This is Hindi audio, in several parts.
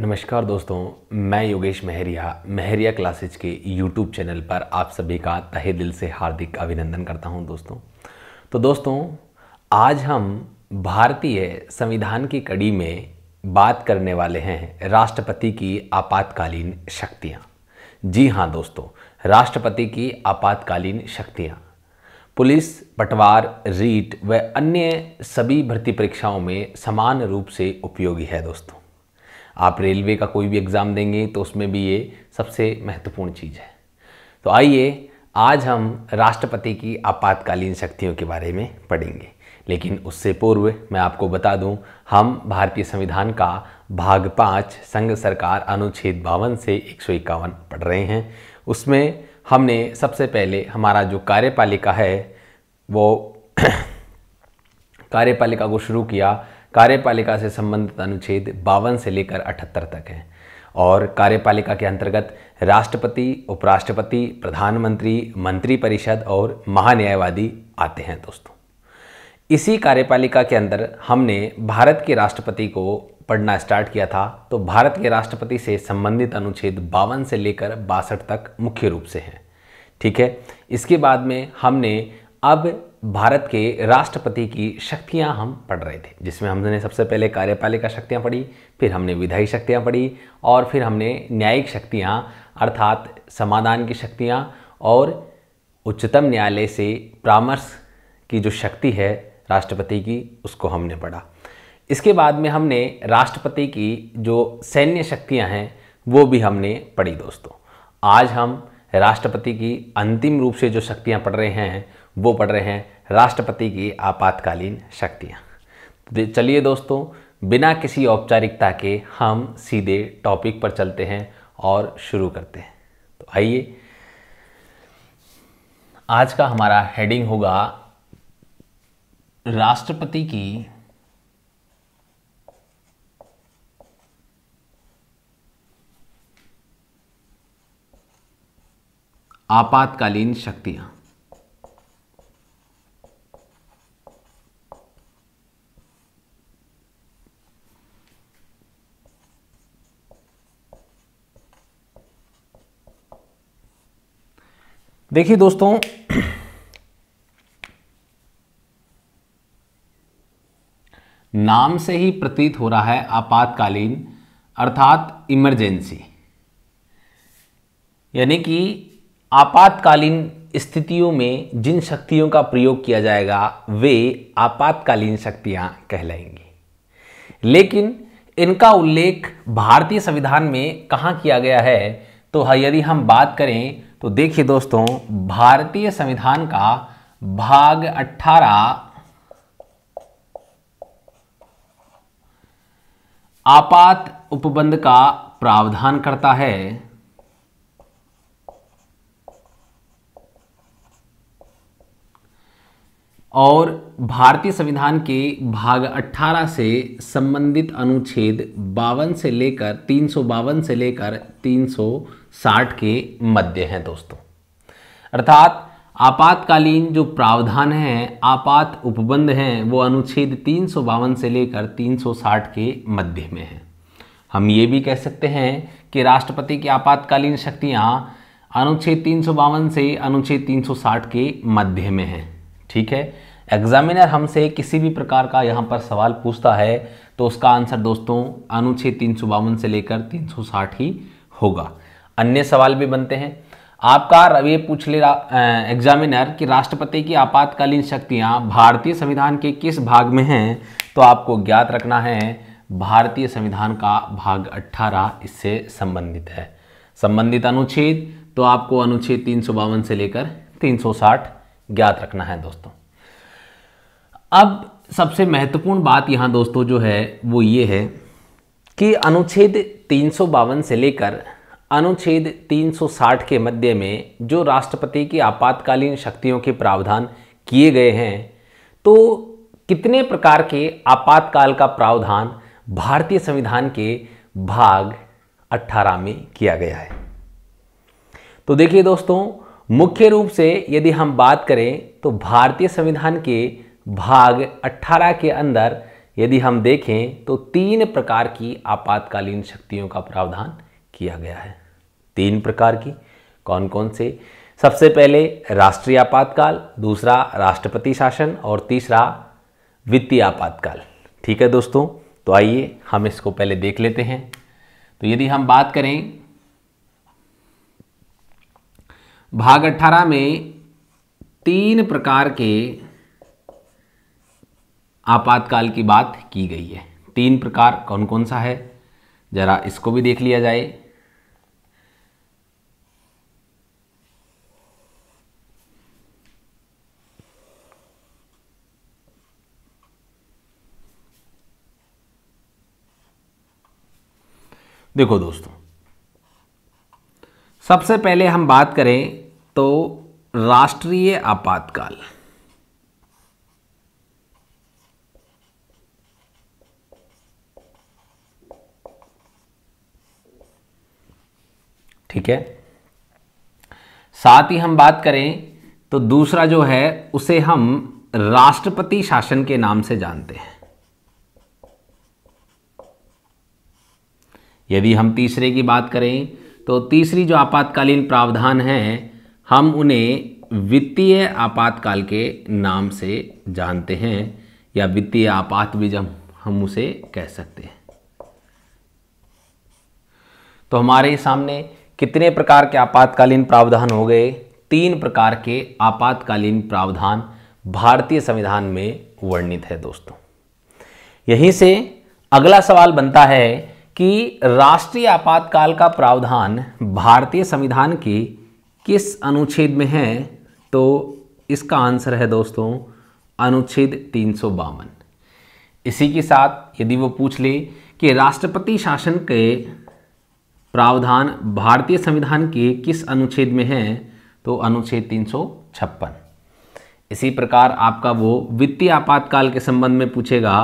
नमस्कार दोस्तों मैं योगेश महरिया महरिया क्लासेज के यूट्यूब चैनल पर आप सभी का तहे दिल से हार्दिक अभिनंदन करता हूं दोस्तों तो दोस्तों आज हम भारतीय संविधान की कड़ी में बात करने वाले हैं राष्ट्रपति की आपातकालीन शक्तियाँ जी हाँ दोस्तों राष्ट्रपति की आपातकालीन शक्तियाँ पुलिस पटवार रीट व अन्य सभी भर्ती परीक्षाओं में समान रूप से उपयोगी है दोस्तों आप रेलवे का कोई भी एग्ज़ाम देंगे तो उसमें भी ये सबसे महत्वपूर्ण चीज़ है तो आइए आज हम राष्ट्रपति की आपातकालीन शक्तियों के बारे में पढ़ेंगे लेकिन उससे पूर्व मैं आपको बता दूं हम भारतीय संविधान का भाग पाँच संघ सरकार अनुच्छेद बावन से एक सौ इक्यावन पढ़ रहे हैं उसमें हमने सबसे पहले हमारा जो कार्यपालिका है वो कार्यपालिका को शुरू किया कार्यपालिका से संबंधित अनुच्छेद बावन से लेकर अठहत्तर तक हैं और कार्यपालिका के अंतर्गत राष्ट्रपति उपराष्ट्रपति प्रधानमंत्री मंत्री परिषद और महान्यायवादी आते हैं दोस्तों इसी कार्यपालिका के अंदर हमने भारत के राष्ट्रपति को पढ़ना स्टार्ट किया था तो भारत के राष्ट्रपति से संबंधित अनुच्छेद बावन से लेकर बासठ तक मुख्य रूप से हैं ठीक है इसके बाद में हमने अब भारत के राष्ट्रपति की शक्तियां हम पढ़ रहे थे जिसमें हमने सबसे पहले कार्यपालिका शक्तियां पढ़ी फिर हमने विधायी शक्तियां पढ़ी और फिर हमने न्यायिक शक्तियां अर्थात समाधान की शक्तियां और उच्चतम न्यायालय से परामर्श की जो शक्ति है राष्ट्रपति की उसको हमने पढ़ा इसके बाद में हमने राष्ट्रपति की जो सैन्य शक्तियाँ हैं वो भी हमने पढ़ी दोस्तों आज हम राष्ट्रपति की अंतिम रूप से जो शक्तियाँ पढ़ रहे हैं वो पढ़ रहे हैं राष्ट्रपति की आपातकालीन शक्तियाँ तो चलिए दोस्तों बिना किसी औपचारिकता के हम सीधे टॉपिक पर चलते हैं और शुरू करते हैं तो आइए आज का हमारा हेडिंग होगा राष्ट्रपति की आपातकालीन शक्तियां देखिए दोस्तों नाम से ही प्रतीत हो रहा है आपातकालीन अर्थात इमरजेंसी यानी कि आपातकालीन स्थितियों में जिन शक्तियों का प्रयोग किया जाएगा वे आपातकालीन शक्तियां कहलाएंगी लेकिन इनका उल्लेख भारतीय संविधान में कहाँ किया गया है तो यदि हम बात करें तो देखिए दोस्तों भारतीय संविधान का भाग 18 आपात उपबंध का प्रावधान करता है और भारतीय संविधान के भाग 18 से संबंधित अनुच्छेद बावन से लेकर तीन से लेकर तीन साठ के मध्य हैं दोस्तों अर्थात आपातकालीन जो प्रावधान हैं आपात उपबंध हैं वो अनुच्छेद तीन से लेकर 360 के मध्य में हैं हम ये भी कह सकते हैं कि राष्ट्रपति की आपातकालीन शक्तियाँ अनुच्छेद तीन से अनुच्छेद 360 के मध्य में हैं ठीक है एग्जामिनर हमसे किसी भी प्रकार का यहाँ पर सवाल पूछता है तो उसका आंसर दोस्तों अनुच्छेद तीन से लेकर तीन ही होगा अन्य सवाल भी बनते हैं आपका रवि पूछ ले एग्जामिनर कि राष्ट्रपति की आपातकालीन शक्तियां भारतीय संविधान के किस भाग में हैं तो आपको ज्ञात रखना है भारतीय संविधान का भाग 18 इससे संबंधित है संबंधित अनुच्छेद तो आपको अनुच्छेद तीन से लेकर 360 ज्ञात रखना है दोस्तों अब सबसे महत्वपूर्ण बात यहाँ दोस्तों जो है वो ये है कि अनुच्छेद तीन से लेकर अनुच्छेद 360 के मध्य में जो राष्ट्रपति की आपातकालीन शक्तियों के प्रावधान किए गए हैं तो कितने प्रकार के आपातकाल का प्रावधान भारतीय संविधान के भाग 18 में किया गया है तो देखिए दोस्तों मुख्य रूप से यदि हम बात करें तो भारतीय संविधान के भाग 18 के अंदर यदि हम देखें तो तीन प्रकार की आपातकालीन शक्तियों का प्रावधान किया गया है तीन प्रकार की कौन कौन से सबसे पहले राष्ट्रीय आपातकाल दूसरा राष्ट्रपति शासन और तीसरा वित्तीय आपातकाल ठीक है दोस्तों तो आइए हम इसको पहले देख लेते हैं तो यदि हम बात करें भाग 18 में तीन प्रकार के आपातकाल की बात की गई है तीन प्रकार कौन कौन सा है ज़रा इसको भी देख लिया जाए देखो दोस्तों सबसे पहले हम बात करें तो राष्ट्रीय आपातकाल ठीक है साथ ही हम बात करें तो दूसरा जो है उसे हम राष्ट्रपति शासन के नाम से जानते हैं यदि हम तीसरे की बात करें तो तीसरी जो आपातकालीन प्रावधान हैं हम उन्हें वित्तीय आपातकाल के नाम से जानते हैं या वित्तीय आपात भी जब हम उसे कह सकते हैं तो हमारे सामने कितने प्रकार के आपातकालीन प्रावधान हो गए तीन प्रकार के आपातकालीन प्रावधान भारतीय संविधान में वर्णित है दोस्तों यहीं से अगला सवाल बनता है कि राष्ट्रीय आपातकाल का प्रावधान भारतीय संविधान के किस अनुच्छेद में है तो इसका आंसर है दोस्तों अनुच्छेद तीन इसी के साथ यदि वो पूछ ले कि राष्ट्रपति शासन के प्रावधान भारतीय संविधान के किस अनुच्छेद में है तो अनुच्छेद तीन इसी प्रकार आपका वो वित्तीय आपातकाल के संबंध में पूछेगा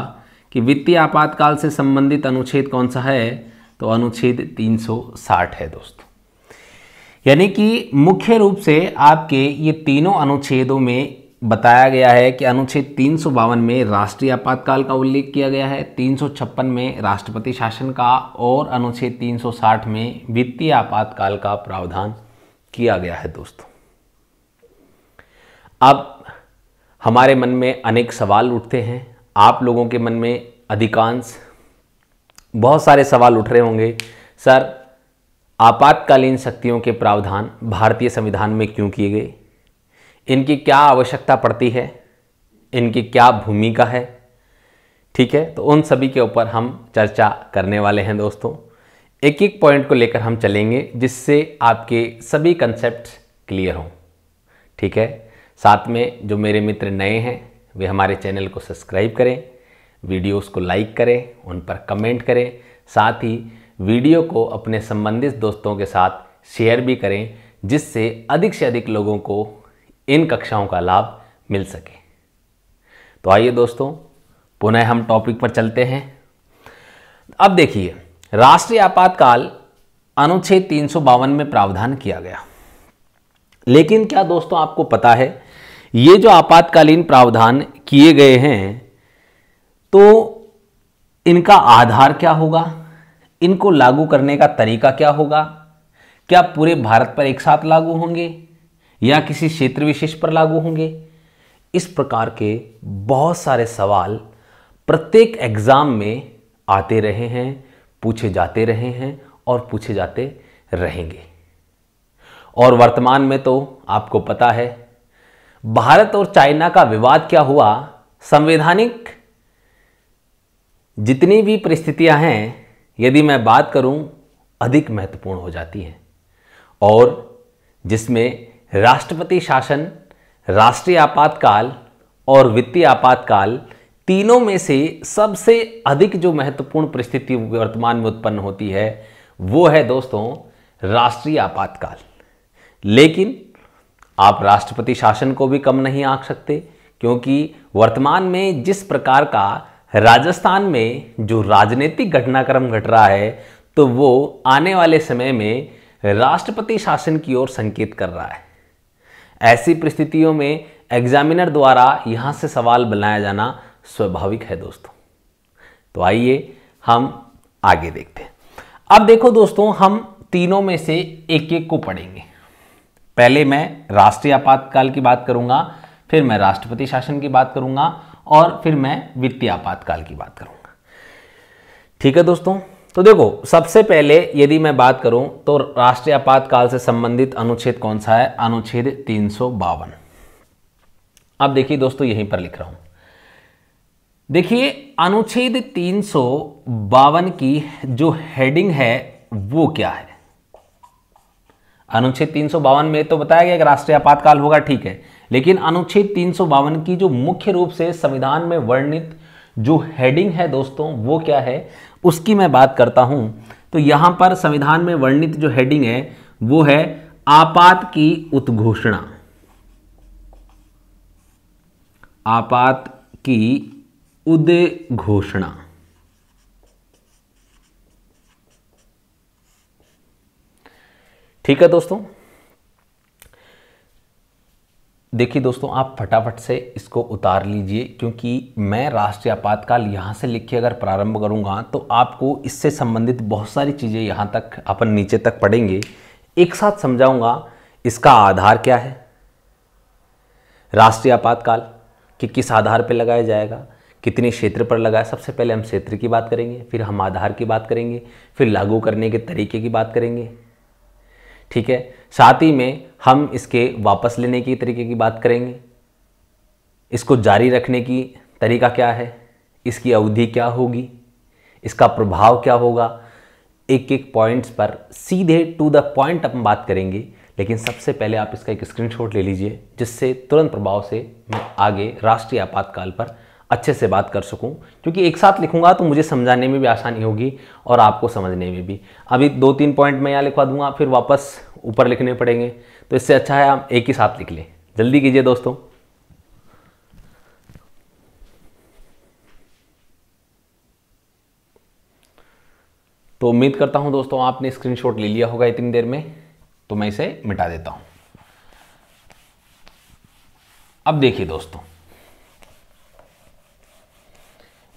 कि वित्तीय आपातकाल से संबंधित अनुच्छेद कौन सा है तो अनुच्छेद 360 है दोस्तों यानी कि मुख्य रूप से आपके ये तीनों अनुच्छेदों में बताया गया है कि अनुच्छेद तीन में राष्ट्रीय आपातकाल का उल्लेख किया गया है तीन में राष्ट्रपति शासन का और अनुच्छेद 360 में वित्तीय आपातकाल का प्रावधान किया गया है दोस्तों अब हमारे मन में अनेक सवाल उठते हैं आप लोगों के मन में अधिकांश बहुत सारे सवाल उठ रहे होंगे सर आपातकालीन शक्तियों के प्रावधान भारतीय संविधान में क्यों किए गए इनकी क्या आवश्यकता पड़ती है इनकी क्या भूमिका है ठीक है तो उन सभी के ऊपर हम चर्चा करने वाले हैं दोस्तों एक एक पॉइंट को लेकर हम चलेंगे जिससे आपके सभी कंसेप्ट क्लियर हों ठीक है साथ में जो मेरे मित्र नए हैं वे हमारे चैनल को सब्सक्राइब करें वीडियोस को लाइक करें उन पर कमेंट करें साथ ही वीडियो को अपने संबंधित दोस्तों के साथ शेयर भी करें जिससे अधिक से अधिक लोगों को इन कक्षाओं का लाभ मिल सके तो आइए दोस्तों पुनः हम टॉपिक पर चलते हैं अब देखिए राष्ट्रीय आपातकाल अनुच्छेद तीन में प्रावधान किया गया लेकिन क्या दोस्तों आपको पता है ये जो आपातकालीन प्रावधान किए गए हैं तो इनका आधार क्या होगा इनको लागू करने का तरीका क्या होगा क्या पूरे भारत पर एक साथ लागू होंगे या किसी क्षेत्र विशेष पर लागू होंगे इस प्रकार के बहुत सारे सवाल प्रत्येक एग्ज़ाम में आते रहे हैं पूछे जाते रहे हैं और पूछे जाते रहेंगे और वर्तमान में तो आपको पता है भारत और चाइना का विवाद क्या हुआ संवैधानिक जितनी भी परिस्थितियां हैं यदि मैं बात करूं अधिक महत्वपूर्ण हो जाती हैं और जिसमें राष्ट्रपति शासन राष्ट्रीय आपातकाल और वित्तीय आपातकाल तीनों में से सबसे अधिक जो महत्वपूर्ण परिस्थिति वर्तमान में उत्पन्न होती है वो है दोस्तों राष्ट्रीय आपातकाल लेकिन आप राष्ट्रपति शासन को भी कम नहीं आंक सकते क्योंकि वर्तमान में जिस प्रकार का राजस्थान में जो राजनीतिक घटनाक्रम घट रहा है तो वो आने वाले समय में राष्ट्रपति शासन की ओर संकेत कर रहा है ऐसी परिस्थितियों में एग्जामिनर द्वारा यहाँ से सवाल बनाया जाना स्वाभाविक है दोस्तों तो आइए हम आगे देखते हैं अब देखो दोस्तों हम तीनों में से एक एक को पढ़ेंगे पहले मैं राष्ट्रीय आपातकाल की बात करूंगा फिर मैं राष्ट्रपति शासन की बात करूंगा और फिर मैं वित्तीय आपातकाल की बात करूंगा ठीक है दोस्तों तो देखो सबसे पहले यदि मैं बात करूं तो राष्ट्रीय आपातकाल से संबंधित अनुच्छेद कौन सा है अनुच्छेद तीन अब देखिए दोस्तों यहीं पर लिख रहा हूं देखिए अनुच्छेद तीन की जो हेडिंग है वो क्या है अनुच्छेद तीन में तो बताया गया कि राष्ट्रीय आपातकाल होगा ठीक है लेकिन अनुच्छेद तीन की जो मुख्य रूप से संविधान में वर्णित जो हेडिंग है दोस्तों वो क्या है उसकी मैं बात करता हूं तो यहां पर संविधान में वर्णित जो हेडिंग है वो है आपात की उद्घोषणा आपात की उद्घोषणा ठीक है दोस्तों देखिए दोस्तों आप फटाफट से इसको उतार लीजिए क्योंकि मैं राष्ट्रीय आपातकाल यहाँ से लिख के अगर प्रारंभ करूँगा तो आपको इससे संबंधित बहुत सारी चीज़ें यहाँ तक अपन नीचे तक पढ़ेंगे एक साथ समझाऊँगा इसका आधार क्या है राष्ट्रीय आपातकाल कि किस आधार पर लगाया जाएगा कितने क्षेत्र पर लगाया सबसे पहले हम क्षेत्र की बात करेंगे फिर हम आधार की बात करेंगे फिर लागू करने के तरीके की बात करेंगे ठीक है साथ ही में हम इसके वापस लेने की तरीके की बात करेंगे इसको जारी रखने की तरीका क्या है इसकी अवधि क्या होगी इसका प्रभाव क्या होगा एक एक पॉइंट्स पर सीधे टू द पॉइंट हम बात करेंगे लेकिन सबसे पहले आप इसका एक स्क्रीनशॉट ले लीजिए जिससे तुरंत प्रभाव से मैं आगे राष्ट्रीय आपातकाल पर अच्छे से बात कर सकूं क्योंकि एक साथ लिखूंगा तो मुझे समझाने में भी आसानी होगी और आपको समझने में भी अभी दो तीन पॉइंट मैं यहाँ लिखवा दूंगा फिर वापस ऊपर लिखने पड़ेंगे तो इससे अच्छा है आप एक ही साथ लिख लें जल्दी कीजिए दोस्तों तो उम्मीद करता हूं दोस्तों आपने स्क्रीनशॉट ले लिया होगा इतनी देर में तो मैं इसे मिटा देता हूं अब देखिए दोस्तों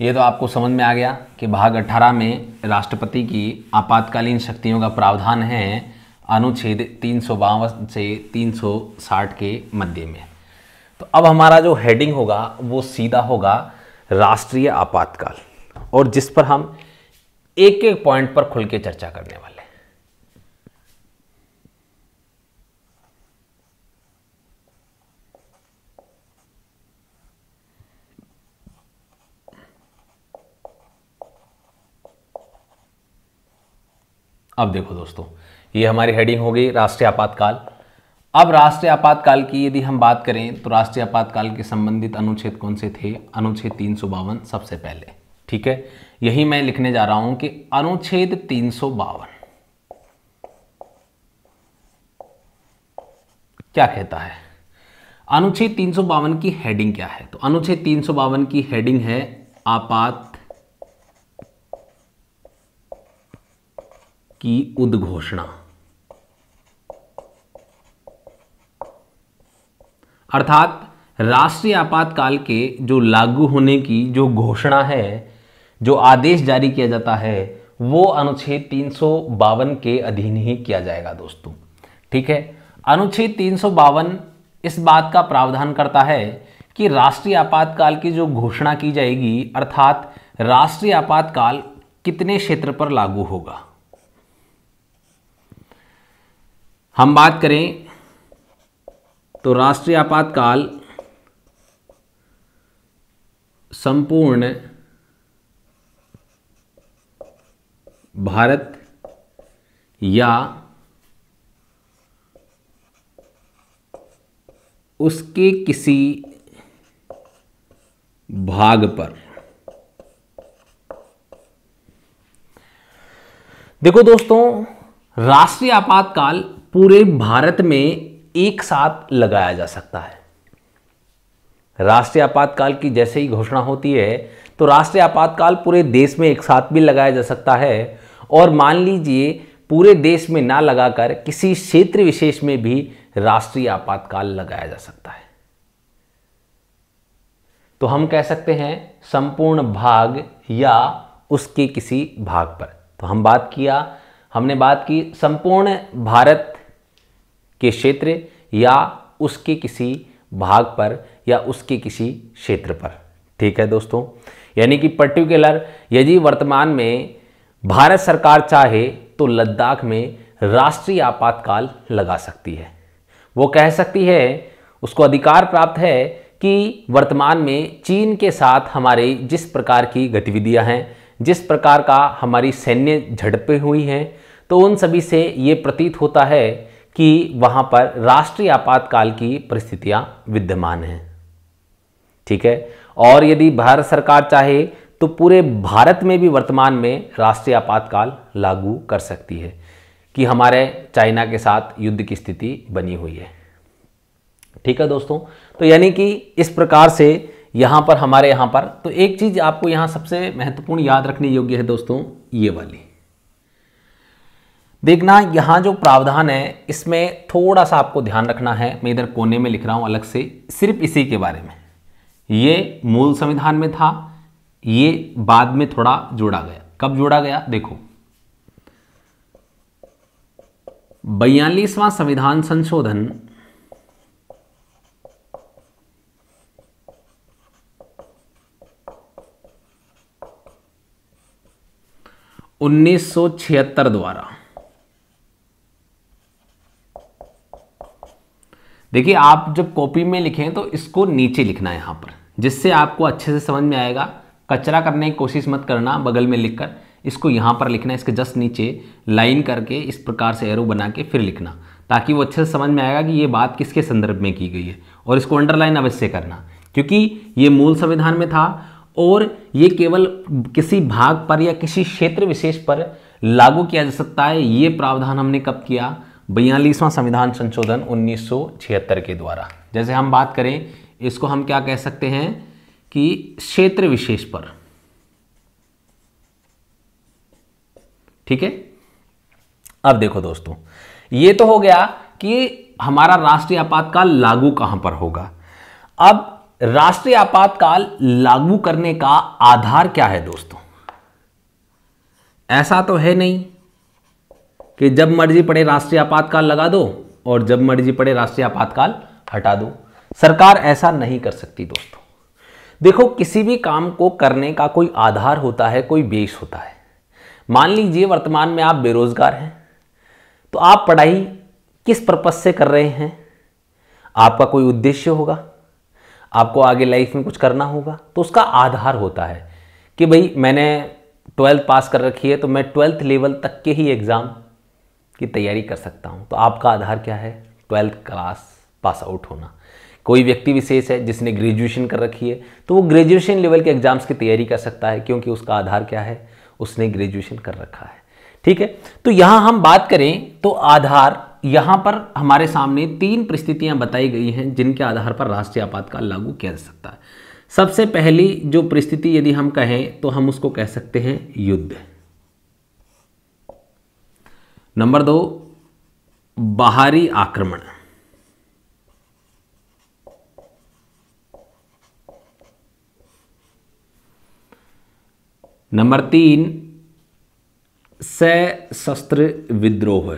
ये तो आपको समझ में आ गया कि भाग 18 में राष्ट्रपति की आपातकालीन शक्तियों का प्रावधान है अनुच्छेद तीन से 360 के मध्य में तो अब हमारा जो हेडिंग होगा वो सीधा होगा राष्ट्रीय आपातकाल और जिस पर हम एक एक पॉइंट पर खुल के चर्चा करने वाले अब देखो दोस्तों ये हमारी हेडिंग हो गई राष्ट्रीय आपातकाल अब राष्ट्रीय आपातकाल की यदि हम बात करें तो राष्ट्रीय आपातकाल के संबंधित अनुच्छेद कौन से थे अनुच्छेद तीन सबसे पहले ठीक है यही मैं लिखने जा रहा हूं कि अनुच्छेद तीन सौ बावन क्या कहता है अनुच्छेद तीन सौ बावन की हेडिंग क्या है तो अनुच्छेद तीन सौ बावन की हेडिंग है आपात की उद्घोषणा अर्थात राष्ट्रीय आपातकाल के जो लागू होने की जो घोषणा है जो आदेश जारी किया जाता है वो अनुच्छेद तीन के अधीन ही किया जाएगा दोस्तों ठीक है अनुच्छेद तीन इस बात का प्रावधान करता है कि राष्ट्रीय आपातकाल की जो घोषणा की जाएगी अर्थात राष्ट्रीय आपातकाल कितने क्षेत्र पर लागू होगा हम बात करें तो राष्ट्रीय आपातकाल संपूर्ण भारत या उसके किसी भाग पर देखो दोस्तों राष्ट्रीय आपातकाल पूरे भारत में एक साथ लगाया जा सकता है राष्ट्रीय आपातकाल की जैसे ही घोषणा होती है तो राष्ट्रीय आपातकाल पूरे देश में एक साथ भी लगाया जा सकता है और मान लीजिए पूरे देश में ना लगाकर किसी क्षेत्र विशेष में भी राष्ट्रीय आपातकाल लगाया जा सकता है तो हम कह सकते हैं संपूर्ण भाग या उसके किसी भाग पर तो हम बात किया हमने बात की संपूर्ण भारत के क्षेत्र या उसके किसी भाग पर या उसके किसी क्षेत्र पर ठीक है दोस्तों यानी कि पर्टिकुलर यदि वर्तमान में भारत सरकार चाहे तो लद्दाख में राष्ट्रीय आपातकाल लगा सकती है वो कह सकती है उसको अधिकार प्राप्त है कि वर्तमान में चीन के साथ हमारे जिस प्रकार की गतिविधियां हैं जिस प्रकार का हमारी सैन्य झड़पें हुई हैं तो उन सभी से ये प्रतीत होता है कि वहाँ पर राष्ट्रीय आपातकाल की परिस्थितियाँ विद्यमान हैं ठीक है और यदि भारत सरकार चाहे तो पूरे भारत में भी वर्तमान में राष्ट्रीय आपातकाल लागू कर सकती है कि हमारे चाइना के साथ युद्ध की स्थिति बनी हुई है ठीक है दोस्तों तो यानी कि इस प्रकार से यहाँ पर हमारे यहाँ पर तो एक चीज़ आपको यहाँ सबसे महत्वपूर्ण याद रखने योग्य है दोस्तों ये वाली देखना यहाँ जो प्रावधान है इसमें थोड़ा सा आपको ध्यान रखना है मैं इधर कोने में लिख रहा हूँ अलग से सिर्फ इसी के बारे में ये मूल संविधान में था ये बाद में थोड़ा जोड़ा गया कब जोड़ा गया देखो बयालीसवां संविधान संशोधन उन्नीस द्वारा देखिए आप जब कॉपी में लिखें तो इसको नीचे लिखना है यहाँ पर जिससे आपको अच्छे से समझ में आएगा कचरा करने की कोशिश मत करना बगल में लिखकर इसको यहाँ पर लिखना है इसके जस्ट नीचे लाइन करके इस प्रकार से एरो बना के फिर लिखना ताकि वो अच्छे से समझ में आएगा कि ये बात किसके संदर्भ में की गई है और इसको अंडरलाइन अवश्य करना क्योंकि ये मूल संविधान में था और ये केवल किसी भाग पर या किसी क्षेत्र विशेष पर लागू किया जा सकता है ये प्रावधान हमने कब किया बयालीसवां संविधान संशोधन 1976 के द्वारा जैसे हम बात करें इसको हम क्या कह सकते हैं कि क्षेत्र विशेष पर ठीक है अब देखो दोस्तों ये तो हो गया कि हमारा राष्ट्रीय आपातकाल लागू कहां पर होगा अब राष्ट्रीय आपातकाल लागू करने का आधार क्या है दोस्तों ऐसा तो है नहीं कि जब मर्जी पड़े राष्ट्रीय आपातकाल लगा दो और जब मर्जी पड़े राष्ट्रीय आपातकाल हटा दो सरकार ऐसा नहीं कर सकती दोस्तों देखो किसी भी काम को करने का कोई आधार होता है कोई बेस होता है मान लीजिए वर्तमान में आप बेरोजगार हैं तो आप पढ़ाई किस पर्पज़ से कर रहे हैं आपका कोई उद्देश्य होगा आपको आगे लाइफ में कुछ करना होगा तो उसका आधार होता है कि भाई मैंने ट्वेल्थ पास कर रखी है तो मैं ट्वेल्थ लेवल तक के ही एग्ज़ाम की तैयारी कर सकता हूँ तो आपका आधार क्या है ट्वेल्थ क्लास पास आउट होना कोई व्यक्ति विशेष है जिसने ग्रेजुएशन कर रखी है तो वो ग्रेजुएशन लेवल के एग्जाम्स की तैयारी कर सकता है क्योंकि उसका आधार क्या है उसने ग्रेजुएशन कर रखा है ठीक है तो यहाँ हम बात करें तो आधार यहाँ पर हमारे सामने तीन परिस्थितियाँ बताई गई हैं जिनके आधार पर राष्ट्रीय आपातकाल लागू किया जा सकता है सबसे पहली जो परिस्थिति यदि हम कहें तो हम उसको कह सकते हैं युद्ध नंबर दो बाहरी आक्रमण नंबर तीन सशस्त्र विद्रोह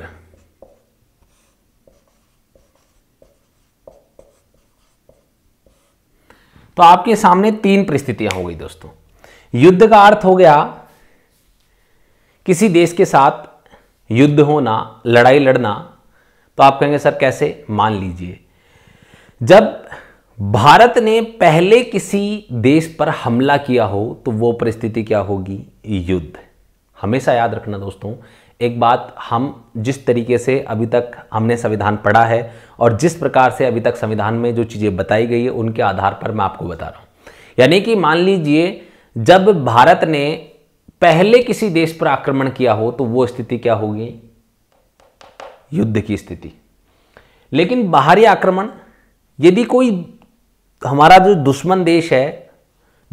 तो आपके सामने तीन परिस्थितियां हो गई दोस्तों युद्ध का अर्थ हो गया किसी देश के साथ युद्ध होना लड़ाई लड़ना तो आप कहेंगे सर कैसे मान लीजिए जब भारत ने पहले किसी देश पर हमला किया हो तो वो परिस्थिति क्या होगी युद्ध हमेशा याद रखना दोस्तों एक बात हम जिस तरीके से अभी तक हमने संविधान पढ़ा है और जिस प्रकार से अभी तक संविधान में जो चीज़ें बताई गई है उनके आधार पर मैं आपको बता रहा हूँ यानी कि मान लीजिए जब भारत ने पहले किसी देश पर आक्रमण किया हो तो वो स्थिति क्या होगी युद्ध की स्थिति लेकिन बाहरी आक्रमण यदि कोई हमारा जो दुश्मन देश है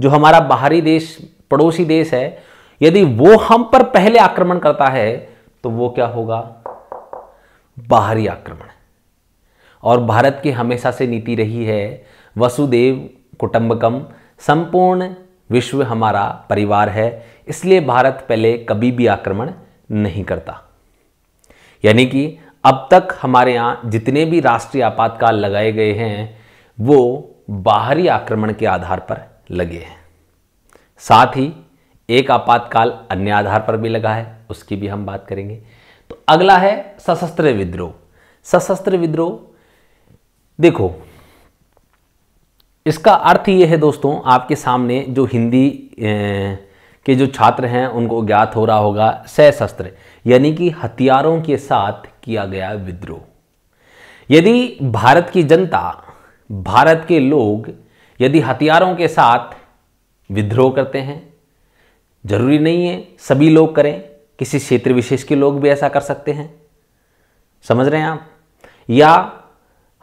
जो हमारा बाहरी देश पड़ोसी देश है यदि वो हम पर पहले आक्रमण करता है तो वो क्या होगा बाहरी आक्रमण और भारत की हमेशा से नीति रही है वसुदेव कुटुंबकम संपूर्ण विश्व हमारा परिवार है इसलिए भारत पहले कभी भी आक्रमण नहीं करता यानी कि अब तक हमारे यहाँ जितने भी राष्ट्रीय आपातकाल लगाए गए हैं वो बाहरी आक्रमण के आधार पर लगे हैं साथ ही एक आपातकाल अन्य आधार पर भी लगा है उसकी भी हम बात करेंगे तो अगला है सशस्त्र विद्रोह सशस्त्र विद्रोह देखो इसका अर्थ ये है दोस्तों आपके सामने जो हिंदी ए, के जो छात्र हैं उनको ज्ञात हो रहा होगा सशस्त्र यानी कि हथियारों के साथ किया गया विद्रोह यदि भारत की जनता भारत के लोग यदि हथियारों के साथ विद्रोह करते हैं जरूरी नहीं है सभी लोग करें किसी क्षेत्र विशेष के लोग भी ऐसा कर सकते हैं समझ रहे हैं आप या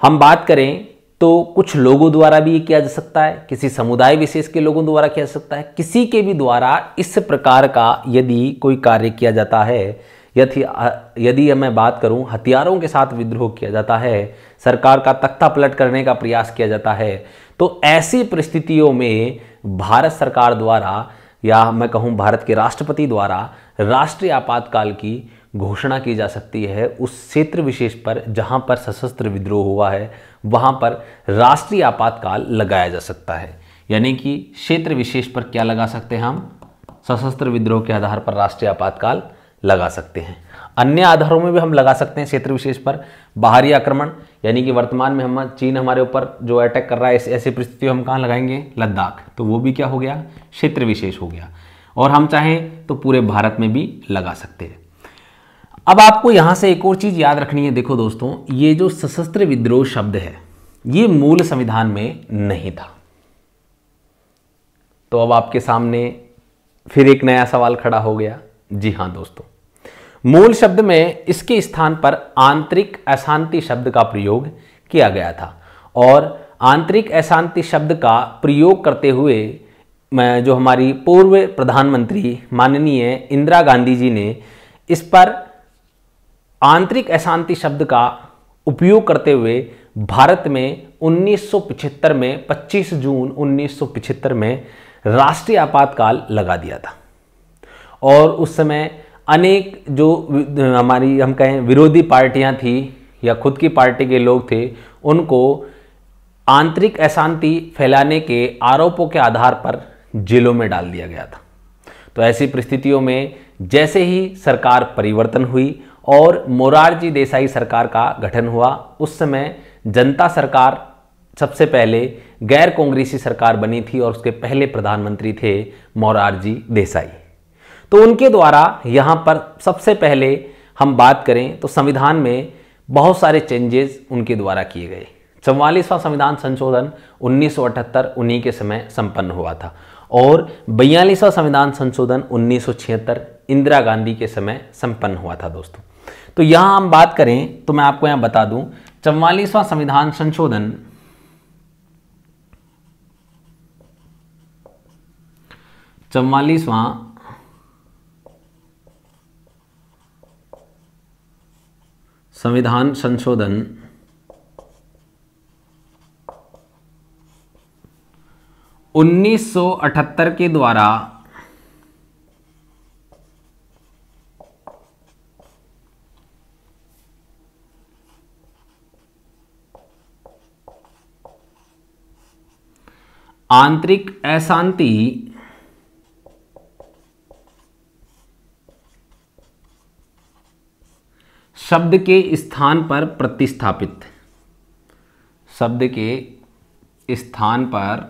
हम बात करें तो कुछ लोगों द्वारा भी ये किया जा सकता है किसी समुदाय विशेष के लोगों द्वारा किया जा सकता है किसी के भी द्वारा इस प्रकार का यदि कोई कार्य किया जाता है यदि यदि मैं बात करूं हथियारों के साथ विद्रोह किया जाता है सरकार का तख्ता पलट करने का प्रयास किया जाता है तो ऐसी परिस्थितियों में भारत सरकार द्वारा या मैं कहूं भारत के राष्ट्रपति द्वारा राष्ट्रीय आपातकाल की घोषणा की जा सकती है उस क्षेत्र विशेष पर जहां पर सशस्त्र विद्रोह हुआ है वहां पर राष्ट्रीय आपातकाल लगाया जा सकता है यानी कि क्षेत्र विशेष पर क्या लगा सकते हैं हम सशस्त्र विद्रोह के आधार पर राष्ट्रीय आपातकाल लगा सकते हैं अन्य आधारों में भी हम लगा सकते हैं क्षेत्र विशेष पर बाहरी आक्रमण यानी कि वर्तमान में हम चीन हमारे ऊपर जो अटैक कर रहा है ऐसी परिस्थिति हम कहाँ लगाएंगे लद्दाख तो वो भी क्या हो गया क्षेत्र विशेष हो गया और हम चाहें तो पूरे भारत में भी लगा सकते हैं अब आपको यहां से एक और चीज़ याद रखनी है देखो दोस्तों ये जो सशस्त्र विद्रोह शब्द है ये मूल संविधान में नहीं था तो अब आपके सामने फिर एक नया सवाल खड़ा हो गया जी हाँ दोस्तों मूल शब्द में इसके स्थान पर आंतरिक अशांति शब्द का प्रयोग किया गया था और आंतरिक अशांति शब्द का प्रयोग करते हुए जो हमारी पूर्व प्रधानमंत्री माननीय इंदिरा गांधी जी ने इस पर आंतरिक अशांति शब्द का उपयोग करते हुए भारत में 1975 में 25 जून 1975 में राष्ट्रीय आपातकाल लगा दिया था और उस समय अनेक जो हमारी हम कहें विरोधी पार्टियां थी या खुद की पार्टी के लोग थे उनको आंतरिक अशांति फैलाने के आरोपों के आधार पर जेलों में डाल दिया गया था तो ऐसी परिस्थितियों में जैसे ही सरकार परिवर्तन हुई और मोरारजी देसाई सरकार का गठन हुआ उस समय जनता सरकार सबसे पहले गैर कांग्रेसी सरकार बनी थी और उसके पहले प्रधानमंत्री थे मोरारजी देसाई तो उनके द्वारा यहाँ पर सबसे पहले हम बात करें तो संविधान में बहुत सारे चेंजेस उनके द्वारा किए गए चौवालीसवां संविधान संशोधन 1978 उन्हीं के समय संपन्न हुआ था और बयालीसवां संविधान संशोधन 1976 इंदिरा गांधी के समय संपन्न हुआ था दोस्तों तो यहां हम बात करें तो मैं आपको यहां बता दूं चौवालीसवां संविधान संशोधन चौवालीसवां संविधान संशोधन उन्नीस के द्वारा आंतरिक अशांति शब्द के स्थान पर प्रतिस्थापित शब्द के स्थान पर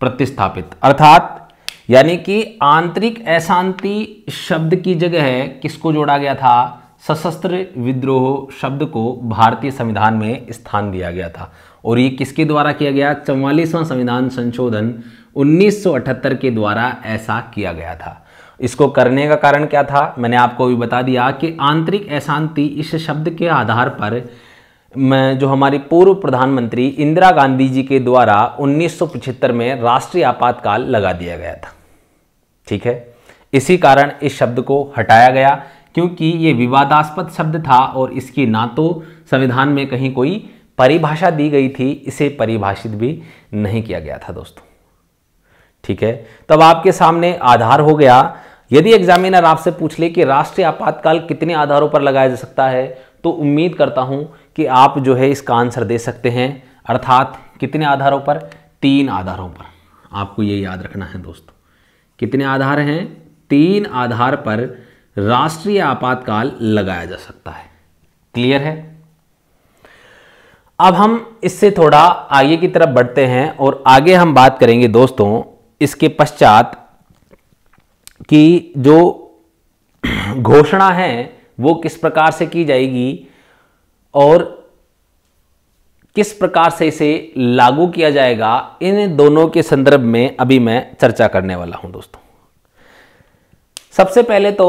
प्रतिस्थापित अर्थात यानी कि आंतरिक अशांति शब्द की जगह है किसको जोड़ा गया था सशस्त्र विद्रोह शब्द को भारतीय संविधान में स्थान दिया गया था और ये किसके द्वारा किया गया चौवालीसवां संविधान संशोधन 1978 के द्वारा ऐसा किया गया था इसको करने का कारण क्या था मैंने आपको भी बता दिया कि आंतरिक अशांति इस शब्द के आधार पर मैं जो हमारी पूर्व प्रधानमंत्री इंदिरा गांधी जी के द्वारा 1975 में राष्ट्रीय आपातकाल लगा दिया गया था ठीक है इसी कारण इस शब्द को हटाया गया क्योंकि ये विवादास्पद शब्द था और इसकी ना तो संविधान में कहीं कोई परिभाषा दी गई थी इसे परिभाषित भी नहीं किया गया था दोस्तों ठीक है तब आपके सामने आधार हो गया यदि एग्जामिनर आपसे पूछ ले कि राष्ट्रीय आपातकाल कितने आधारों पर लगाया जा सकता है तो उम्मीद करता हूं कि आप जो है इसका आंसर दे सकते हैं अर्थात कितने आधारों पर तीन आधारों पर आपको ये याद रखना है दोस्तों कितने आधार हैं तीन आधार पर राष्ट्रीय आपातकाल लगाया जा सकता है क्लियर है अब हम इससे थोड़ा आगे की तरफ बढ़ते हैं और आगे हम बात करेंगे दोस्तों इसके पश्चात कि जो घोषणा है वो किस प्रकार से की जाएगी और किस प्रकार से इसे लागू किया जाएगा इन दोनों के संदर्भ में अभी मैं चर्चा करने वाला हूं दोस्तों सबसे पहले तो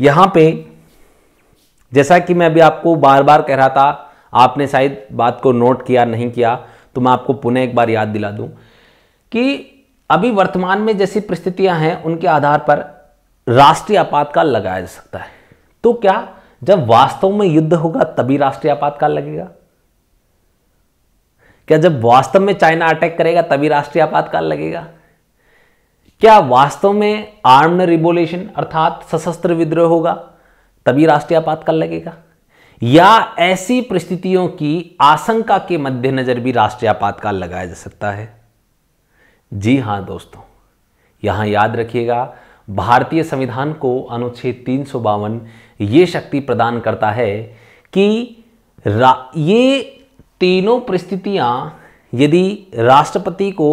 यहां पे जैसा कि मैं अभी आपको बार बार कह रहा था आपने शायद बात को नोट किया नहीं किया तो मैं आपको पुनः एक बार याद दिला दूं कि अभी वर्तमान में जैसी परिस्थितियां हैं उनके आधार पर राष्ट्रीय आपातकाल लगाया जा सकता है तो क्या जब वास्तव में युद्ध होगा तभी राष्ट्रीय आपातकाल लगेगा क्या जब वास्तव में चाइना अटैक करेगा तभी राष्ट्रीय आपातकाल लगेगा क्या वास्तव में आर्म्ड रिवोल्यूशन अर्थात सशस्त्र विद्रोह होगा तभी राष्ट्रीय आपातकाल लगेगा या ऐसी परिस्थितियों की आशंका के मद्देनजर भी राष्ट्रीय आपातकाल लगाया जा सकता है जी हां दोस्तों यहां याद रखिएगा भारतीय संविधान को अनुच्छेद तीन ये शक्ति प्रदान करता है कि ये तीनों परिस्थितियाँ यदि राष्ट्रपति को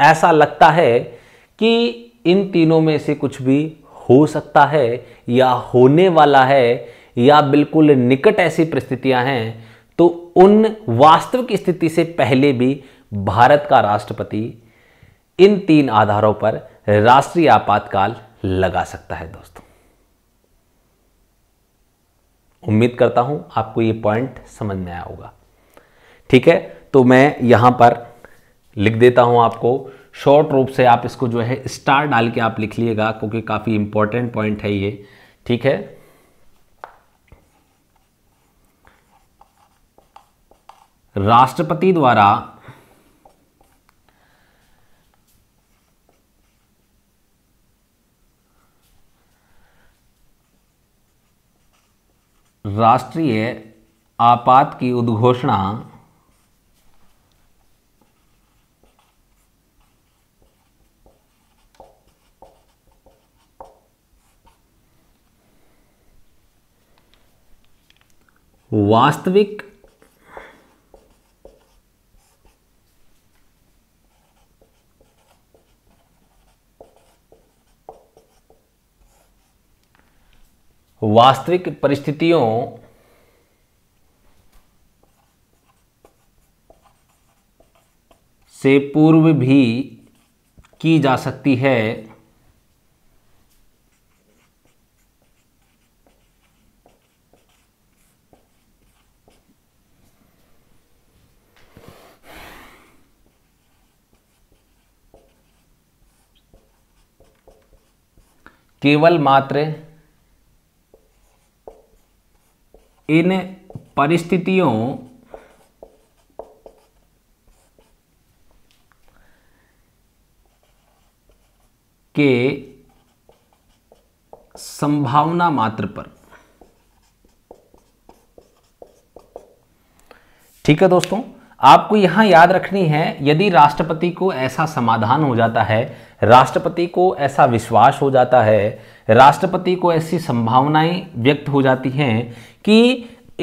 ऐसा लगता है कि इन तीनों में से कुछ भी हो सकता है या होने वाला है या बिल्कुल निकट ऐसी परिस्थितियां हैं तो उन वास्तविक स्थिति से पहले भी भारत का राष्ट्रपति इन तीन आधारों पर राष्ट्रीय आपातकाल लगा सकता है दोस्तों उम्मीद करता हूँ आपको ये पॉइंट समझ में आया होगा ठीक है तो मैं यहाँ पर लिख देता हूँ आपको शॉर्ट रूप से आप इसको जो है स्टार डाल के आप लिख लिएगा क्योंकि काफ़ी इंपॉर्टेंट पॉइंट है ये ठीक है राष्ट्रपति द्वारा राष्ट्रीय आपात की उद्घोषणा वास्तविक वास्तविक परिस्थितियों से पूर्व भी की जा सकती है केवल मात्र इन परिस्थितियों के संभावना मात्र पर ठीक है दोस्तों आपको यहां याद रखनी है यदि राष्ट्रपति को ऐसा समाधान हो जाता है राष्ट्रपति को ऐसा विश्वास हो जाता है राष्ट्रपति को ऐसी संभावनाएं व्यक्त हो जाती हैं कि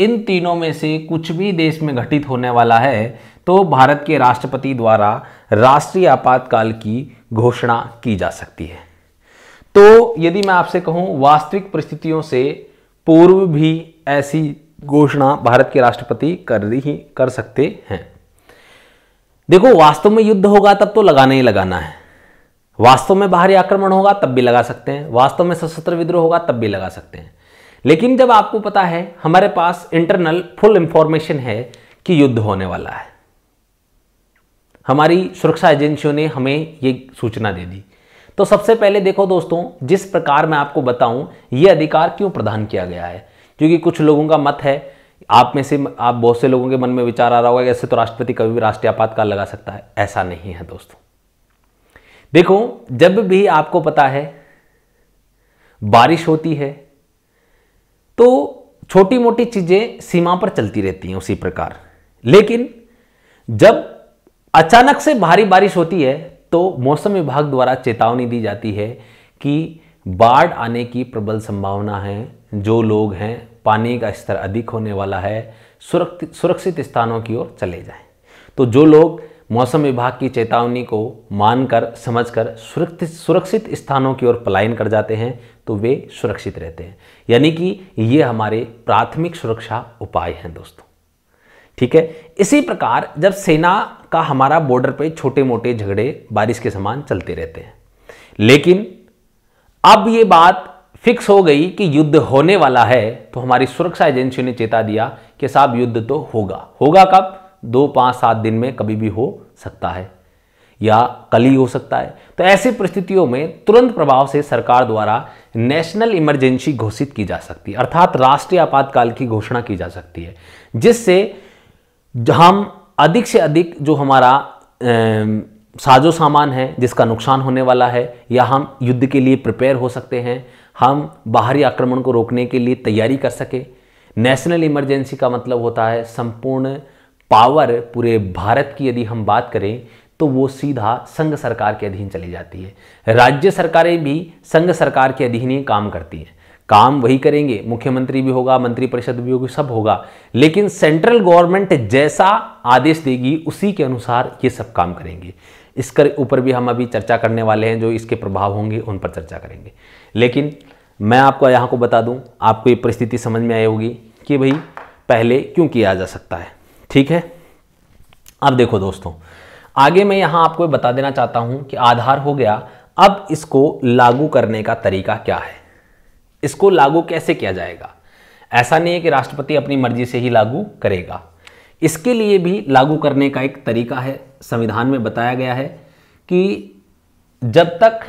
इन तीनों में से कुछ भी देश में घटित होने वाला है तो भारत के राष्ट्रपति द्वारा राष्ट्रीय आपातकाल की घोषणा की जा सकती है तो यदि मैं आपसे कहूं वास्तविक परिस्थितियों से पूर्व भी ऐसी घोषणा भारत के राष्ट्रपति कर ही कर सकते हैं देखो वास्तव में युद्ध होगा तब तो लगाना ही लगाना है वास्तव में बाहरी आक्रमण होगा तब भी लगा सकते हैं वास्तव में सशस्त्र विद्रोह होगा तब भी लगा सकते हैं लेकिन जब आपको पता है हमारे पास इंटरनल फुल इंफॉर्मेशन है कि युद्ध होने वाला है हमारी सुरक्षा एजेंसियों ने हमें ये सूचना दे दी तो सबसे पहले देखो दोस्तों जिस प्रकार मैं आपको बताऊं ये अधिकार क्यों प्रदान किया गया है क्योंकि कुछ लोगों का मत है आप में से आप बहुत से लोगों के मन में विचार आ रहा होगा ऐसे तो राष्ट्रपति कभी भी राष्ट्रीय आपातकाल लगा सकता है ऐसा नहीं है दोस्तों देखो जब भी आपको पता है बारिश होती है तो छोटी मोटी चीज़ें सीमा पर चलती रहती हैं उसी प्रकार लेकिन जब अचानक से भारी बारिश होती है तो मौसम विभाग द्वारा चेतावनी दी जाती है कि बाढ़ आने की प्रबल संभावना है जो लोग हैं पानी का स्तर अधिक होने वाला है सुरक्षित स्थानों की ओर चले जाएं तो जो लोग मौसम विभाग की चेतावनी को मानकर समझकर सुरक्षित सुरक्षित स्थानों की ओर पलायन कर जाते हैं तो वे सुरक्षित रहते हैं यानी कि ये हमारे प्राथमिक सुरक्षा उपाय हैं दोस्तों ठीक है इसी प्रकार जब सेना का हमारा बॉर्डर पे छोटे मोटे झगड़े बारिश के समान चलते रहते हैं लेकिन अब ये बात फिक्स हो गई कि युद्ध होने वाला है तो हमारी सुरक्षा एजेंसियों ने चेता दिया कि साहब युद्ध तो होगा होगा कब दो पाँच सात दिन में कभी भी हो सकता है या कल ही हो सकता है तो ऐसी परिस्थितियों में तुरंत प्रभाव से सरकार द्वारा नेशनल इमरजेंसी घोषित की जा सकती है अर्थात राष्ट्रीय आपातकाल की घोषणा की जा सकती है जिससे हम अधिक से अधिक जो हमारा साजो सामान है जिसका नुकसान होने वाला है या हम युद्ध के लिए प्रिपेयर हो सकते हैं हम बाहरी आक्रमण को रोकने के लिए तैयारी कर सके नेशनल इमरजेंसी का मतलब होता है संपूर्ण पावर पूरे भारत की यदि हम बात करें तो वो सीधा संघ सरकार के अधीन चली जाती है राज्य सरकारें भी संघ सरकार के अधीन ही काम करती हैं काम वही करेंगे मुख्यमंत्री भी होगा मंत्रिपरिषद भी होगी सब होगा लेकिन सेंट्रल गवर्नमेंट जैसा आदेश देगी उसी के अनुसार ये सब काम करेंगे इसके ऊपर भी हम अभी चर्चा करने वाले हैं जो इसके प्रभाव होंगे उन पर चर्चा करेंगे लेकिन मैं आपको यहाँ को बता दूँ आपको ये परिस्थिति समझ में आई होगी कि भाई पहले क्यों किया जा सकता है ठीक है अब देखो दोस्तों आगे मैं यहां आपको बता देना चाहता हूं कि आधार हो गया अब इसको लागू करने का तरीका क्या है इसको लागू कैसे किया जाएगा ऐसा नहीं है कि राष्ट्रपति अपनी मर्जी से ही लागू करेगा इसके लिए भी लागू करने का एक तरीका है संविधान में बताया गया है कि जब तक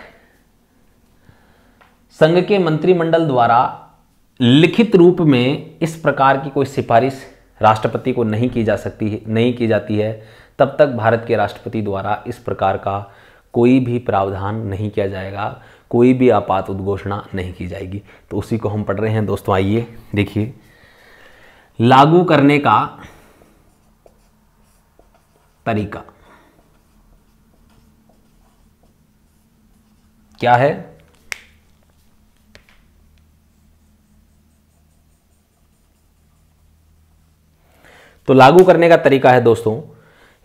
संघ के मंत्रिमंडल द्वारा लिखित रूप में इस प्रकार की कोई सिफारिश राष्ट्रपति को नहीं की जा सकती नहीं की जाती है तब तक भारत के राष्ट्रपति द्वारा इस प्रकार का कोई भी प्रावधान नहीं किया जाएगा कोई भी आपात उद्घोषणा नहीं की जाएगी तो उसी को हम पढ़ रहे हैं दोस्तों आइए देखिए लागू करने का तरीका क्या है तो लागू करने का तरीका है दोस्तों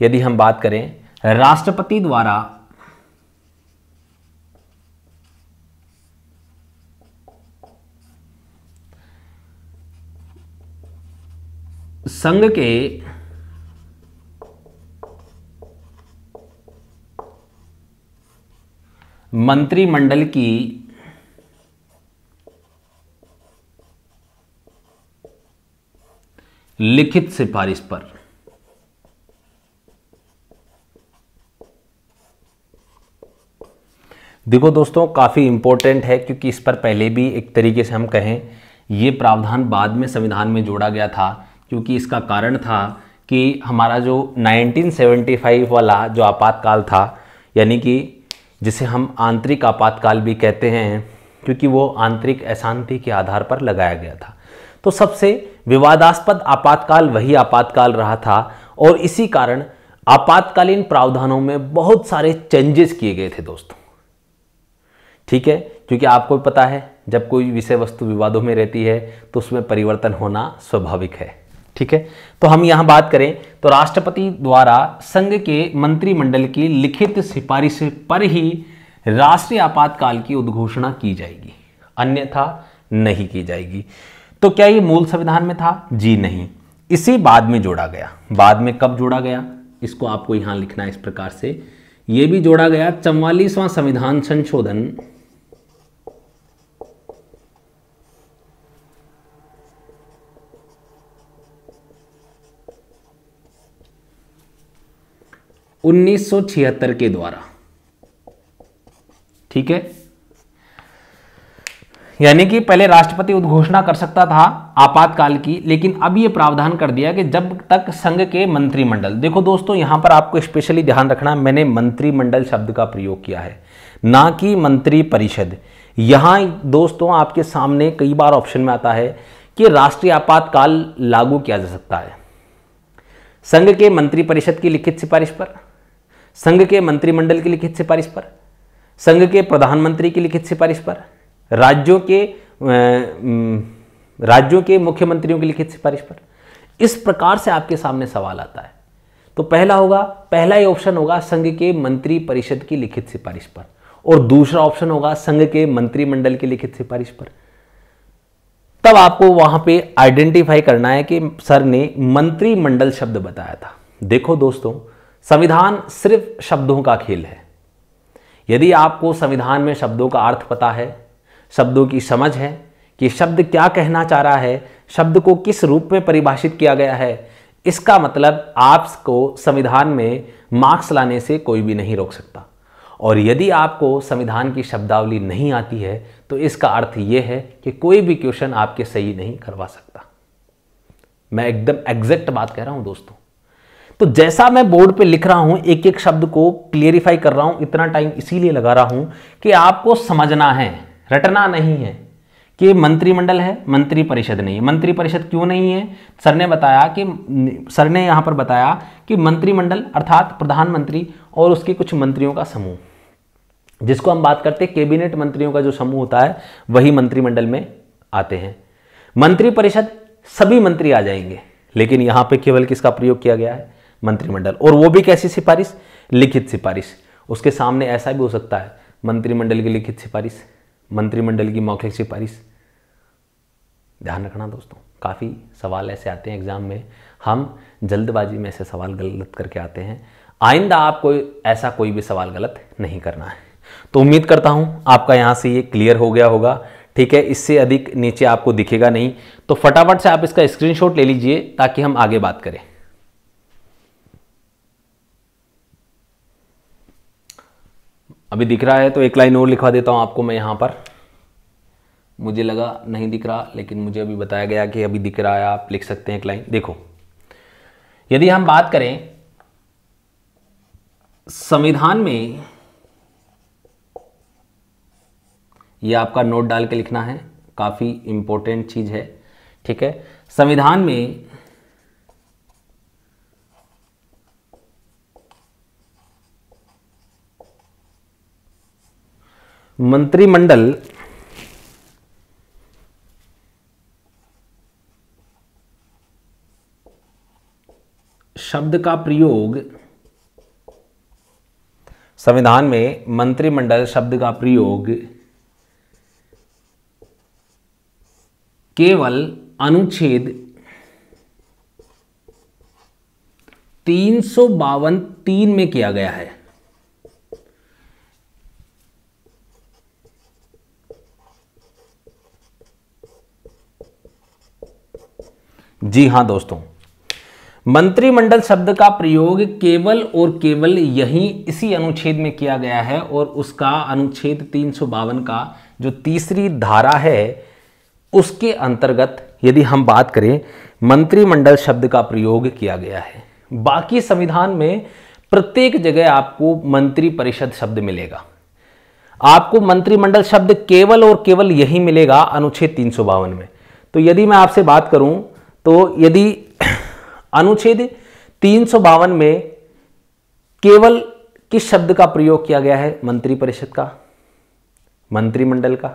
यदि हम बात करें राष्ट्रपति द्वारा संघ के मंत्रिमंडल की लिखित सिफारिश पर देखो दोस्तों काफ़ी इम्पोर्टेंट है क्योंकि इस पर पहले भी एक तरीके से हम कहें ये प्रावधान बाद में संविधान में जोड़ा गया था क्योंकि इसका कारण था कि हमारा जो 1975 वाला जो आपातकाल था यानी कि जिसे हम आंतरिक आपातकाल भी कहते हैं क्योंकि वो आंतरिक अशांति के आधार पर लगाया गया था तो सबसे विवादास्पद आपातकाल वही आपातकाल रहा था और इसी कारण आपातकालीन प्रावधानों में बहुत सारे चेंजेस किए गए थे दोस्तों ठीक है क्योंकि आपको पता है जब कोई विषय वस्तु विवादों में रहती है तो उसमें परिवर्तन होना स्वाभाविक है ठीक है तो हम यहां बात करें तो राष्ट्रपति द्वारा संघ के मंत्रिमंडल की लिखित सिफारिश पर ही राष्ट्रीय आपातकाल की उद्घोषणा की जाएगी अन्यथा नहीं की जाएगी तो क्या ये मूल संविधान में था जी नहीं इसे बाद में जोड़ा गया बाद में कब जोड़ा गया इसको आपको यहां लिखना है इस प्रकार से यह भी जोड़ा गया चौवालीसवां संविधान संशोधन उन्नीस के द्वारा ठीक है यानी कि पहले राष्ट्रपति उद्घोषणा कर सकता था आपातकाल की लेकिन अब ये प्रावधान कर दिया कि जब तक संघ के मंत्रिमंडल देखो दोस्तों यहाँ पर आपको स्पेशली ध्यान रखना मैंने मंत्रिमंडल शब्द का प्रयोग किया है ना कि मंत्री परिषद यहाँ दोस्तों आपके सामने कई बार ऑप्शन में आता है कि राष्ट्रीय आपातकाल लागू किया जा सकता है संघ के मंत्रिपरिषद की लिखित सिफारिश पर संघ के मंत्रिमंडल की लिखित सिफारिश पर संघ के प्रधानमंत्री की लिखित सिफारिश पर राज्यों के राज्यों के मुख्यमंत्रियों की लिखित सिफारिश पर इस प्रकार से आपके सामने सवाल आता है तो पहला होगा पहला ही ऑप्शन होगा संघ के मंत्री परिषद की लिखित सिफारिश पर और दूसरा ऑप्शन होगा संघ के मंत्रिमंडल की लिखित सिफारिश पर तब आपको वहां पे आइडेंटिफाई करना है कि सर ने मंत्रिमंडल शब्द बताया था देखो दोस्तों संविधान सिर्फ शब्दों का खेल है यदि आपको संविधान में शब्दों का अर्थ पता है शब्दों की समझ है कि शब्द क्या कहना चाह रहा है शब्द को किस रूप में परिभाषित किया गया है इसका मतलब आपको संविधान में मार्क्स लाने से कोई भी नहीं रोक सकता और यदि आपको संविधान की शब्दावली नहीं आती है तो इसका अर्थ यह है कि कोई भी क्वेश्चन आपके सही नहीं करवा सकता मैं एकदम एग्जैक्ट बात कह रहा हूं दोस्तों तो जैसा मैं बोर्ड पे लिख रहा हूं एक एक शब्द को क्लियरिफाई कर रहा हूं इतना टाइम इसीलिए लगा रहा हूं कि आपको समझना है रटना नहीं है कि मंत्रिमंडल है मंत्री परिषद नहीं है मंत्री परिषद क्यों नहीं है सर ने बताया कि सर ने यहाँ पर बताया कि मंत्रिमंडल अर्थात प्रधानमंत्री और उसके कुछ मंत्रियों का समूह जिसको हम बात करते हैं कैबिनेट मंत्रियों का जो समूह होता है वही मंत्रिमंडल में आते हैं मंत्री परिषद सभी मंत्री आ जाएंगे लेकिन यहाँ पे केवल किसका प्रयोग किया गया है मंत्रिमंडल और वो भी कैसी सिफारिश लिखित सिफारिश उसके सामने ऐसा भी हो सकता है मंत्रिमंडल की लिखित सिफारिश मंत्रिमंडल की मौखिक सिफारिश ध्यान रखना दोस्तों काफ़ी सवाल ऐसे आते हैं एग्ज़ाम में हम जल्दबाजी में ऐसे सवाल गलत करके आते हैं आइंदा आपको ऐसा कोई भी सवाल गलत नहीं करना है तो उम्मीद करता हूँ आपका यहाँ से ये क्लियर हो गया होगा ठीक है इससे अधिक नीचे आपको दिखेगा नहीं तो फटाफट से आप इसका स्क्रीनशॉट ले लीजिए ताकि हम आगे बात करें अभी दिख रहा है तो एक लाइन और लिखवा देता हूँ आपको मैं यहाँ पर मुझे लगा नहीं दिख रहा लेकिन मुझे अभी बताया गया कि अभी दिख रहा है आप लिख सकते हैं एक लाइन देखो यदि हम बात करें संविधान में यह आपका नोट डाल के लिखना है काफ़ी इंपॉर्टेंट चीज़ है ठीक है संविधान में मंत्रिमंडल शब्द का प्रयोग संविधान में मंत्रिमंडल शब्द का प्रयोग केवल अनुच्छेद तीन सौ बावन तीन में किया गया है जी हां दोस्तों मंत्रिमंडल शब्द का प्रयोग केवल और केवल यही इसी अनुच्छेद में किया गया है और उसका अनुच्छेद तीन का जो तीसरी धारा है उसके अंतर्गत यदि हम बात करें मंत्रिमंडल शब्द का प्रयोग किया गया है बाकी संविधान में प्रत्येक जगह आपको मंत्री परिषद शब्द मिलेगा आपको मंत्रिमंडल शब्द केवल और केवल यही मिलेगा अनुच्छेद तीन में तो यदि मैं आपसे बात करूं तो यदि अनुच्छेद तीन में केवल किस शब्द का प्रयोग किया गया है मंत्री परिषद का मंत्रिमंडल का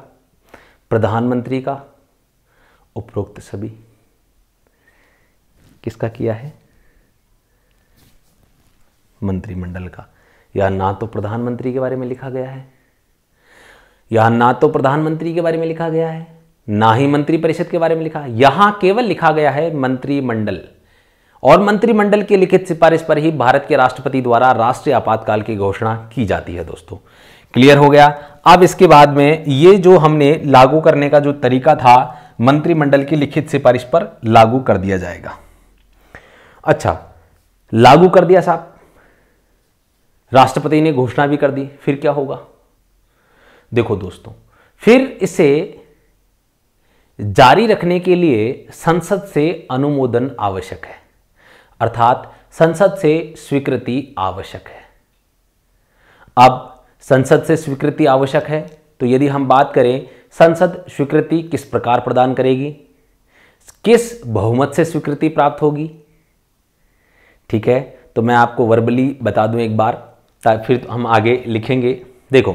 प्रधानमंत्री का उपरोक्त सभी किसका किया है मंत्रिमंडल का या ना तो प्रधानमंत्री के बारे में लिखा गया है या ना तो प्रधानमंत्री के बारे में लिखा गया है ना ही मंत्री परिषद के बारे में लिखा यहां केवल लिखा गया है मंत्रिमंडल और मंत्रिमंडल की लिखित सिफारिश पर ही भारत के राष्ट्रपति द्वारा राष्ट्रीय आपातकाल की घोषणा की जाती है दोस्तों क्लियर हो गया अब इसके बाद में ये जो हमने लागू करने का जो तरीका था मंत्रिमंडल की लिखित सिफारिश पर लागू कर दिया जाएगा अच्छा लागू कर दिया साहब राष्ट्रपति ने घोषणा भी कर दी फिर क्या होगा देखो दोस्तों फिर इसे जारी रखने के लिए संसद से अनुमोदन आवश्यक है अर्थात संसद से स्वीकृति आवश्यक है अब संसद से स्वीकृति आवश्यक है तो यदि हम बात करें संसद स्वीकृति किस प्रकार प्रदान करेगी किस बहुमत से स्वीकृति प्राप्त होगी ठीक है तो मैं आपको वर्बली बता दूं एक बार फिर तो हम आगे लिखेंगे देखो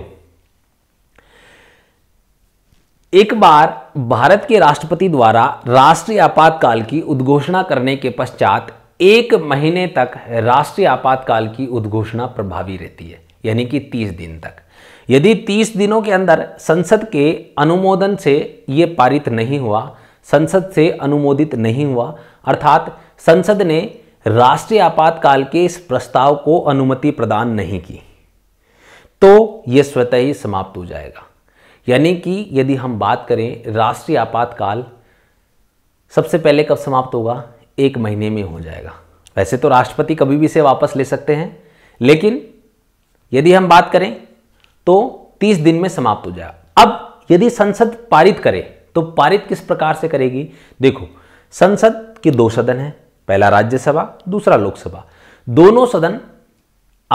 एक बार भारत के राष्ट्रपति द्वारा राष्ट्रीय आपातकाल की उद्घोषणा करने के पश्चात एक महीने तक राष्ट्रीय आपातकाल की उद्घोषणा प्रभावी रहती है यानी कि तीस दिन तक यदि तीस दिनों के अंदर संसद के अनुमोदन से ये पारित नहीं हुआ संसद से अनुमोदित नहीं हुआ अर्थात संसद ने राष्ट्रीय आपातकाल के इस प्रस्ताव को अनुमति प्रदान नहीं की तो यह स्वतः ही समाप्त हो जाएगा यानी कि यदि हम बात करें राष्ट्रीय आपातकाल सबसे पहले कब समाप्त होगा एक महीने में हो जाएगा वैसे तो राष्ट्रपति कभी भी इसे वापस ले सकते हैं लेकिन यदि हम बात करें तो 30 दिन में समाप्त हो जाएगा अब यदि संसद पारित करे तो पारित किस प्रकार से करेगी देखो संसद के दो सदन हैं पहला राज्यसभा दूसरा लोकसभा दोनों सदन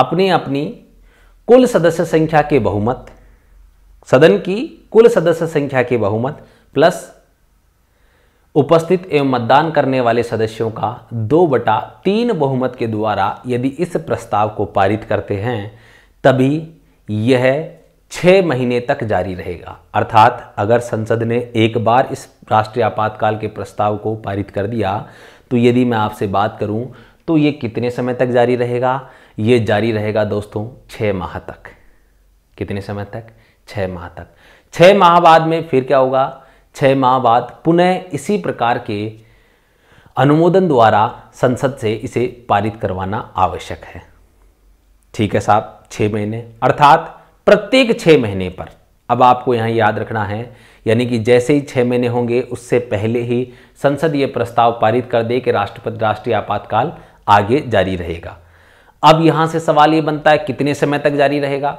अपनी अपनी कुल सदस्य संख्या के बहुमत सदन की कुल सदस्य संख्या के बहुमत प्लस उपस्थित एवं मतदान करने वाले सदस्यों का दो बटा तीन बहुमत के द्वारा यदि इस प्रस्ताव को पारित करते हैं तभी यह छह महीने तक जारी रहेगा अर्थात अगर संसद ने एक बार इस राष्ट्रीय आपातकाल के प्रस्ताव को पारित कर दिया तो यदि मैं आपसे बात करूं तो ये कितने समय तक जारी रहेगा ये जारी रहेगा दोस्तों छः माह तक कितने समय तक छः माह तक छः माह बाद में फिर क्या होगा छः माह बाद पुनः इसी प्रकार के अनुमोदन द्वारा संसद से इसे पारित करवाना आवश्यक है ठीक है साहब छः महीने अर्थात प्रत्येक छः महीने पर अब आपको यहाँ याद रखना है यानी कि जैसे ही छः महीने होंगे उससे पहले ही संसद ये प्रस्ताव पारित कर दे कि राष्ट्रपति राष्ट्रीय आपातकाल आगे जारी रहेगा अब यहाँ से सवाल ये बनता है कितने समय तक जारी रहेगा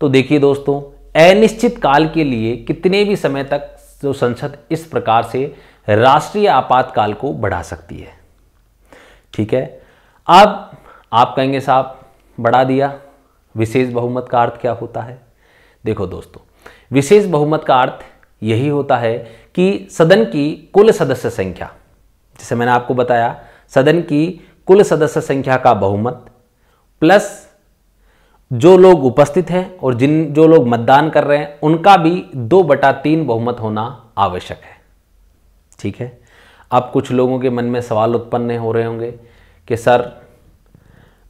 तो देखिए दोस्तों अनिश्चित काल के लिए कितने भी समय तक जो संसद इस प्रकार से राष्ट्रीय आपातकाल को बढ़ा सकती है ठीक है अब आप कहेंगे साहब बढ़ा दिया विशेष बहुमत का अर्थ क्या होता है देखो दोस्तों विशेष बहुमत का अर्थ यही होता है कि सदन की कुल सदस्य संख्या जैसे मैंने आपको बताया सदन की कुल सदस्य संख्या का बहुमत प्लस जो लोग उपस्थित हैं और जिन जो लोग मतदान कर रहे हैं उनका भी दो बटा तीन बहुमत होना आवश्यक है ठीक है अब कुछ लोगों के मन में सवाल उत्पन्न हो रहे होंगे कि सर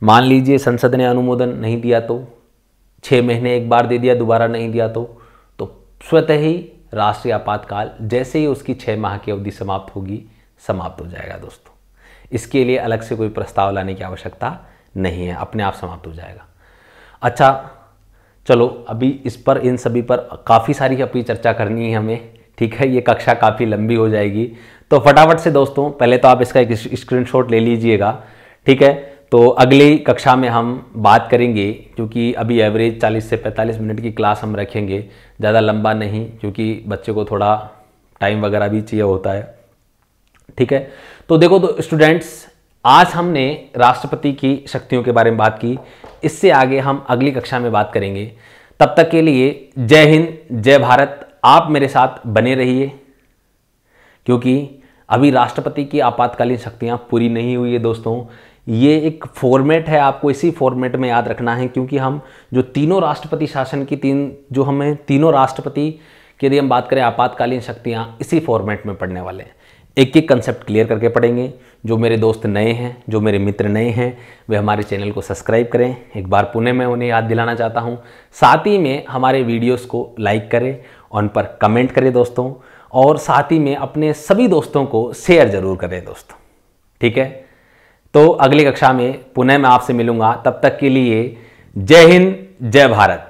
मान लीजिए संसद ने अनुमोदन नहीं दिया तो छः महीने एक बार दे दिया दोबारा नहीं दिया तो तो स्वतः ही राष्ट्रीय आपातकाल जैसे ही उसकी छः माह की अवधि समाप्त होगी समाप्त हो जाएगा दोस्तों इसके लिए अलग से कोई प्रस्ताव लाने की आवश्यकता नहीं है अपने आप समाप्त हो जाएगा अच्छा चलो अभी इस पर इन सभी पर काफ़ी सारी अपनी चर्चा करनी है हमें ठीक है ये कक्षा काफ़ी लंबी हो जाएगी तो फटाफट से दोस्तों पहले तो आप इसका एक स्क्रीनशॉट ले लीजिएगा ठीक है तो अगली कक्षा में हम बात करेंगे क्योंकि अभी एवरेज 40 से 45 मिनट की क्लास हम रखेंगे ज़्यादा लंबा नहीं क्योंकि बच्चे को थोड़ा टाइम वगैरह भी चाहिए होता है ठीक है तो देखो तो स्टूडेंट्स आज हमने राष्ट्रपति की शक्तियों के बारे में बात की इससे आगे हम अगली कक्षा में बात करेंगे तब तक के लिए जय हिंद जय भारत आप मेरे साथ बने रहिए क्योंकि अभी राष्ट्रपति की आपातकालीन शक्तियाँ पूरी नहीं हुई है दोस्तों ये एक फॉर्मेट है आपको इसी फॉर्मेट में याद रखना है क्योंकि हम जो तीनों राष्ट्रपति शासन की तीन जो हमें तीनों राष्ट्रपति के यदि हम बात करें आपातकालीन शक्तियाँ इसी फॉर्मेट में पढ़ने वाले हैं एक एक कंसेप्ट क्लियर करके पढ़ेंगे जो मेरे दोस्त नए हैं जो मेरे मित्र नए हैं वे हमारे चैनल को सब्सक्राइब करें एक बार पुणे में उन्हें याद दिलाना चाहता हूँ साथ ही में हमारे वीडियोस को लाइक करें उन पर कमेंट करें दोस्तों और साथ ही में अपने सभी दोस्तों को शेयर ज़रूर करें दोस्तों ठीक है तो अगली कक्षा में पुणे मैं आपसे मिलूंगा तब तक के लिए जय हिंद जय भारत